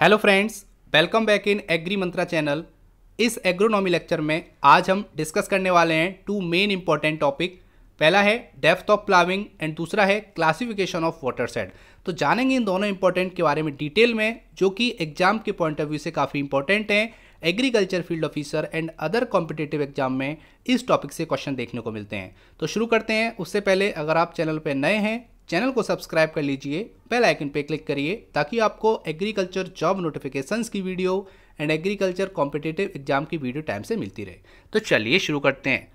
hello friends welcome back in Agri Mantra channel इस agronomy lecture में आज हम डिस्कस करने वाले हैं टू मेन इंपॉर्टेंट टॉपिक पहला है डेफ्थ ऑफ प्लाविंग एंड दूसरा है क्लासिफिकेशन ऑफ वाटर सेट तो जानेंगे इन दोनों इंपॉर्टेंट के बारे में डिटेल में जो कि एग्जाम के पॉइंट ऑफ व्यू से काफ़ी इंपॉर्टेंट हैं agriculture field officer and other competitive exam में इस टॉपिक से क्वेश्चन देखने को मिलते हैं तो शुरू करते हैं उससे पहले अगर आप चैनल पर नए हैं चैनल को सब्सक्राइब कर लीजिए बेल आइकन पे क्लिक करिए ताकि आपको एग्रीकल्चर जॉब नोटिफिकेशंस की video and agriculture competitive exam की वीडियो टाइम से मिलती रहे तो चलिए शुरू करते हैं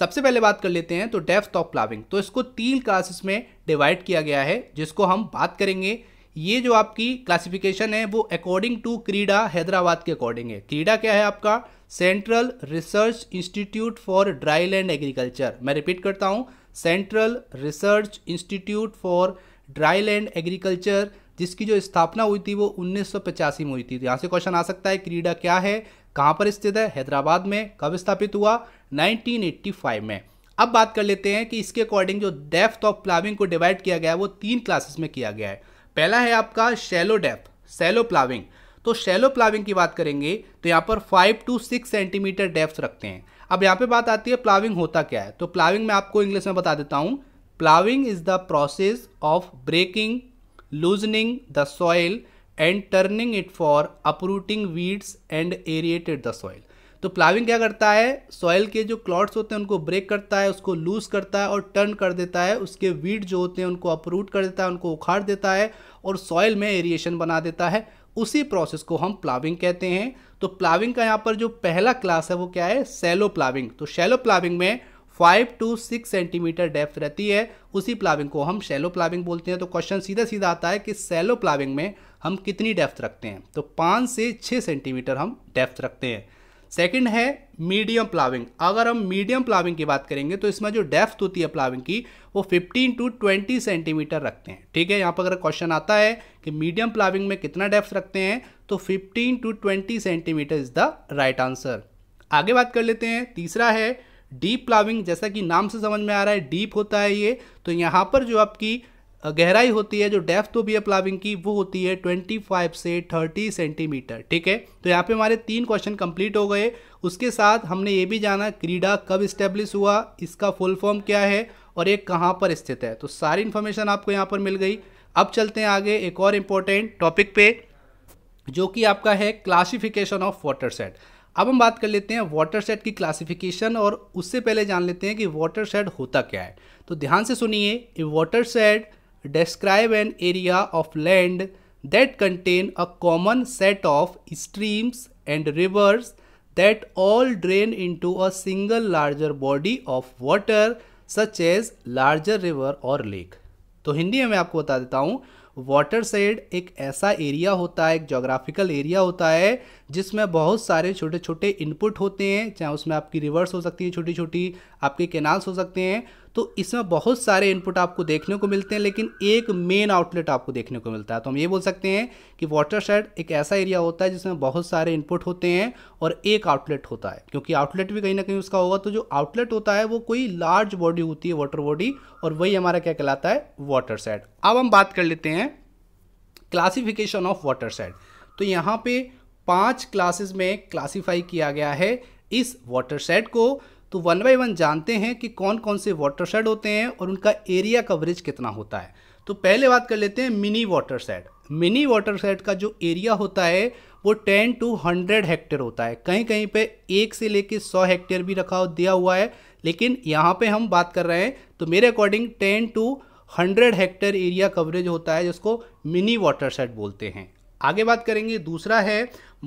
सबसे पहले बात कर लेते हैं तो डेफ्थ ऑफ प्लाविंग तो इसको तीन क्लासेस में डिवाइड किया गया है जिसको हम बात करेंगे ये जो आपकी क्लासिफिकेशन है वो अकॉर्डिंग टू क्रीडा हैदराबाद के अकॉर्डिंग है क्रीडा क्या है आपका central research institute for dry land agriculture मैं रिपीट करता हूँ central research institute for dry land agriculture जिसकी जो स्थापना हुई थी वो उन्नीस में हुई थी तो यहाँ से क्वेश्चन आ सकता है क्रीडा क्या है कहाँ पर स्थित है हैदराबाद में कब स्थापित हुआ 1985 में अब बात कर लेते हैं कि इसके अकॉर्डिंग जो डेप्थ ऑफ प्लाविंग को डिवाइड किया गया है वो तीन क्लासेस में किया गया है पहला है आपका शेलो डेप्थ सेलो प्लाविंग तो शेलो प्लाविंग की बात करेंगे तो यहाँ पर five to six centimetre depth रखते हैं अब यहाँ पे बात आती है प्लाविंग होता क्या है तो प्लाविंग में आपको इंग्लिश में बता देता हूँ ploughing is the process of breaking loosening the soil and turning it for uprooting weeds and aerated the soil तो प्लाविंग क्या करता है सॉइल के जो क्लॉट्स होते हैं उनको ब्रेक करता है उसको लूज करता है और टर्न कर देता है उसके वीड जो होते हैं उनको अपरूट कर देता है उनको उखाड़ देता है और सॉइल में एरिएशन बना देता है उसी प्रोसेस को हम प्लाविंग कहते हैं तो प्लाविंग का यहाँ पर जो पहला क्लास है वो क्या है सेलो प्लाविंग तो शेलो प्लाविंग में five to six centimetre depth रहती है उसी प्लाविंग को हम शेलो प्लाविंग बोलते हैं तो क्वेश्चन सीधा सीधा आता है कि सैलो प्लाविंग में हम कितनी डेप्थ रखते हैं तो पाँच से छः सेंटीमीटर हम डेप्थ रखते हैं सेकंड है मीडियम प्लाविंग अगर हम मीडियम प्लाविंग की बात करेंगे तो इसमें जो डेफ्थ होती है प्लाविंग की वो 15 टू 20 सेंटीमीटर रखते हैं ठीक है यहाँ पर अगर क्वेश्चन आता है कि मीडियम प्लाविंग में कितना डेफ्थ रखते हैं तो 15 to 20 centimetre is the right answer आगे बात कर लेते हैं तीसरा है डीप प्लाविंग जैसा कि नाम से समझ में आ रहा है डीप होता है ये तो यहाँ पर जो आपकी गहराई होती है जो डेफ होती तो है प्लाविंग की वो होती है 25 से 30 सेंटीमीटर ठीक है तो यहाँ पे हमारे तीन क्वेश्चन कंप्लीट हो गए उसके साथ हमने ये भी जाना क्रीडा कब स्टेब्लिश हुआ इसका फुल फॉर्म क्या है और ये कहाँ पर स्थित है तो सारी इन्फॉर्मेशन आपको यहाँ पर मिल गई अब चलते हैं आगे एक और इम्पोर्टेंट टॉपिक पे जो कि आपका है क्लासिफिकेशन ऑफ वाटर सेट अब हम बात कर लेते हैं वाटर सेट की क्लासिफिकेशन और उससे पहले जान लेते हैं कि वाटर सेट होता क्या है तो ध्यान से सुनिए water shed describe an area of land that contain a common set of streams and rivers that all drain into a single larger body of water such as larger river और lake तो हिंदी में मैं आपको बता देता हूँ water side एक ऐसा एरिया होता है एक जोग्राफिकल एरिया होता है जिसमें बहुत सारे छोटे छोटे इनपुट होते हैं चाहे उसमें आपकी रिवर्स हो सकती है छोटी छोटी आपके कैनाल्स हो सकते हैं तो इसमें बहुत सारे इनपुट आपको देखने को मिलते हैं लेकिन एक मेन आउटलेट आपको देखने को मिलता है तो हम ये बोल सकते हैं कि वाटर शेड एक ऐसा एरिया होता है जिसमें बहुत सारे इनपुट होते हैं और एक आउटलेट होता है क्योंकि आउटलेट भी कहीं ना कहीं उसका होगा तो जो आउटलेट होता है वो कोई लार्ज बॉडी होती है वाटर बॉडी और वही हमारा क्या कहलाता है वाटर शेड अब हम बात कर लेते हैं क्लासिफिकेशन ऑफ वाटर शेड तो यहाँ पे पांच क्लासेस में क्लासिफाई किया गया है इस वाटर शेड को तो वन बाई वन जानते हैं कि कौन कौन से वाटर शेड होते हैं और उनका एरिया कवरेज कितना होता है तो पहले बात कर लेते हैं mini water shed mini water shed का जो एरिया होता है वो टेन टू हंड्रेड हेक्टेयर होता है कहीं कहीं पे एक से लेके सौ हेक्टेयर भी रखा दिया हुआ है लेकिन यहाँ पे हम बात कर रहे हैं तो मेरे according ten to hundred hectare area coverage होता है जिसको मिनी वाटर सेट बोलते हैं आगे बात करेंगे दूसरा है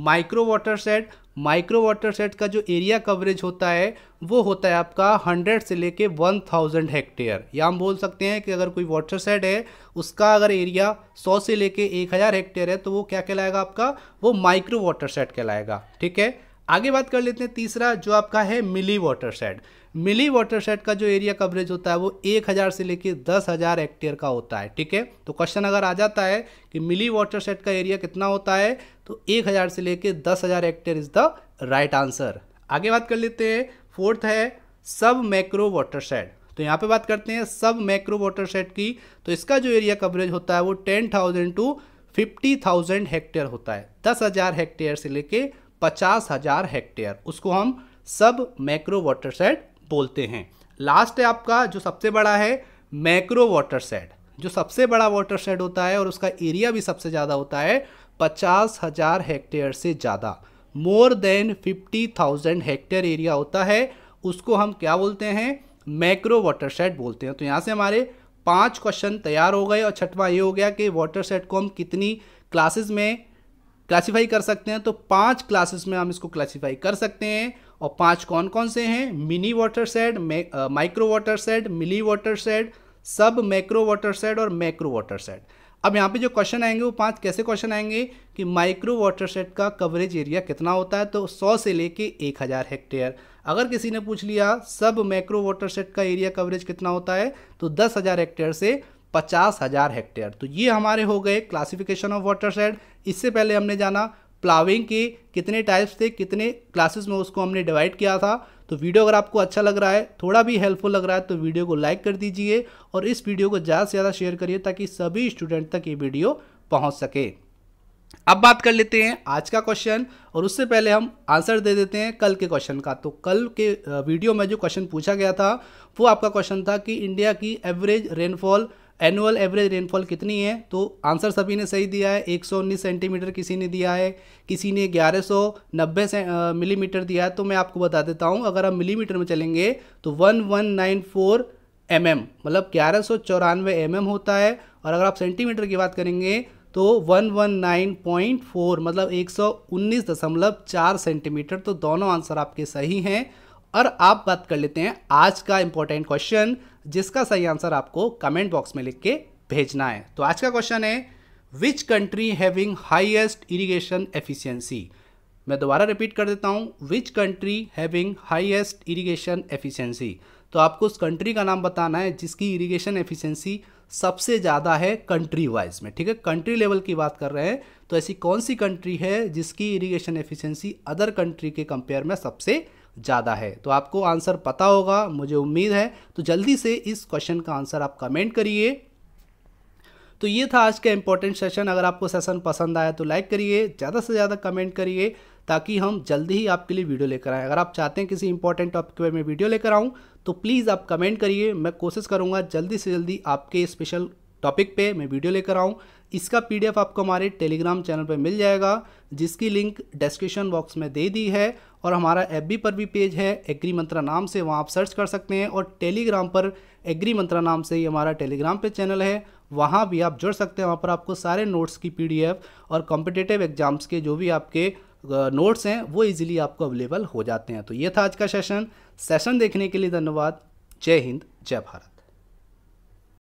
micro water shed micro water shed का जो एरिया कवरेज होता है वो होता है आपका 100 से लेके 1000 हेक्टेयर या हम बोल सकते हैं कि अगर कोई वाटर सेट है उसका अगर एरिया 100 से लेके 1000 हेक्टेयर है तो वो क्या कहलाएगा आपका वो माइक्रो वाटर सेट कहलाएगा ठीक है आगे बात कर लेते हैं तीसरा जो आपका है milli water shed milli water shed का जो एरिया कवरेज होता है वो एक हज़ार से लेकर दस हज़ार हेक्टेयर का होता है ठीक है तो क्वेश्चन अगर आ जाता है कि मिली वाटर सेट का एरिया कितना होता है तो एक हज़ार से लेकर दस हज़ार hectare is the right answer आगे बात कर लेते हैं फोर्थ है सब मैक्रो वाटर सेट तो यहाँ पे बात करते हैं सब मैक्रो वाटर सेट की तो इसका जो एरिया कवरेज होता है वो ten thousand to fifty thousand hectare होता है दस हज़ार हेक्टेयर से लेके पचास हज़ार हेक्टेयर उसको हम सब मैक्रो वाटर सेट बोलते हैं लास्ट है आपका जो सबसे बड़ा है मैक्रो वाटर सेट जो सबसे बड़ा वाटर सेट होता है और उसका एरिया भी सबसे ज़्यादा होता है पचास हज़ार हेक्टेयर से ज़्यादा more than fifty thousand hectare area होता है उसको हम क्या बोलते हैं मैक्रो वाटर सेट बोलते हैं तो यहाँ से हमारे पांच क्वेश्चन तैयार हो गए और छठवां ये हो गया कि वाटर सेट को हम कितनी क्लासेस में क्लासीफाई कर सकते हैं तो पांच क्लासेस में हम इसको क्लासीफाई कर सकते हैं और पांच कौन कौन से हैं mini water shed micro water shed milli water shed sub macro water shed और मैक्रो वाटर सेड अब यहाँ पे जो क्वेश्चन आएंगे वो पांच कैसे क्वेश्चन आएंगे कि माइक्रो वाटर सेट का कवरेज एरिया कितना होता है तो 100 से लेके 1000 हेक्टेयर अगर किसी ने पूछ लिया सब मैक्रो वाटर सेट का एरिया कवरेज कितना होता है तो हजार हेक्टेयर से पचास हज़ार हेक्टेयर तो ये हमारे हो गए क्लासिफिकेशन ऑफ वाटर शेड इससे पहले हमने जाना प्लाविंग के कितने टाइप्स थे कितने क्लासेस में उसको हमने डिवाइड किया था तो वीडियो अगर आपको अच्छा लग रहा है थोड़ा भी हेल्पफुल लग रहा है तो वीडियो को लाइक कर दीजिए और इस वीडियो को ज़्यादा से ज़्यादा शेयर करिए ताकि सभी स्टूडेंट तक ये वीडियो पहुँच सके अब बात कर लेते हैं आज का क्वेश्चन और उससे पहले हम आंसर दे देते हैं कल के क्वेश्चन का तो कल के वीडियो में जो क्वेश्चन पूछा गया था वो आपका क्वेश्चन था कि इंडिया की average rainfall annual average rainfall कितनी है तो आंसर सभी ने सही दिया है 119 सेंटीमीटर किसी ने दिया है किसी ने 1190 मिलीमीटर दिया है तो मैं आपको बता देता हूँ अगर आप मिलीमीटर में चलेंगे तो 1194 एम एम मतलब ग्यारह सौ चौरानवे एम mm एम होता है और अगर आप सेंटीमीटर की बात करेंगे तो 119.4 मतलब 119.4 सेंटीमीटर तो दोनों आंसर आपके सही हैं और आप बात कर लेते हैं आज का इंपॉर्टेंट क्वेश्चन जिसका सही आंसर आपको कमेंट बॉक्स में लिख के भेजना है तो आज का क्वेश्चन है which country having highest irrigation efficiency मैं दोबारा रिपीट कर देता हूँ which country having highest irrigation efficiency तो आपको उस कंट्री का नाम बताना है जिसकी इरीगेशन एफिशियंसी सबसे ज़्यादा है कंट्री वाइज में ठीक है कंट्री लेवल की बात कर रहे हैं तो ऐसी कौन सी कंट्री है जिसकी इरीगेशन एफिशियंसी अदर कंट्री के कंपेयर में सबसे ज़्यादा है तो आपको आंसर पता होगा मुझे उम्मीद है तो जल्दी से इस क्वेश्चन का आंसर आप कमेंट करिए तो ये था आज का इम्पोर्टेंट सेशन अगर आपको सेशन पसंद आया तो लाइक करिए ज़्यादा से ज़्यादा कमेंट करिए ताकि हम जल्दी ही आपके लिए वीडियो लेकर आएँ अगर आप चाहते हैं किसी इंपॉर्टेंट टॉपिक के बारे में वीडियो लेकर आऊँ तो प्लीज़ आप कमेंट करिए मैं कोशिश करूँगा जल्दी से जल्दी आपके स्पेशल टॉपिक पे मैं वीडियो लेकर आऊँ इसका पीडीएफ आपको हमारे टेलीग्राम चैनल पर मिल जाएगा जिसकी लिंक डिस्क्रिप्शन बॉक्स में दे दी है और हमारा एफ पर भी पेज है एग्री मंत्रा नाम से वहाँ आप सर्च कर सकते हैं और टेलीग्राम पर एग्री मंत्रा नाम से ही हमारा टेलीग्राम पे चैनल है वहाँ भी आप जुड़ सकते हैं वहाँ पर आपको सारे नोट्स की पी और कॉम्पिटेटिव एग्जाम्स के जो भी आपके नोट्स हैं वो ईजिली आपको अवेलेबल हो जाते हैं तो ये था आज का सेशन सेशन देखने के लिए धन्यवाद जय हिंद जय भारत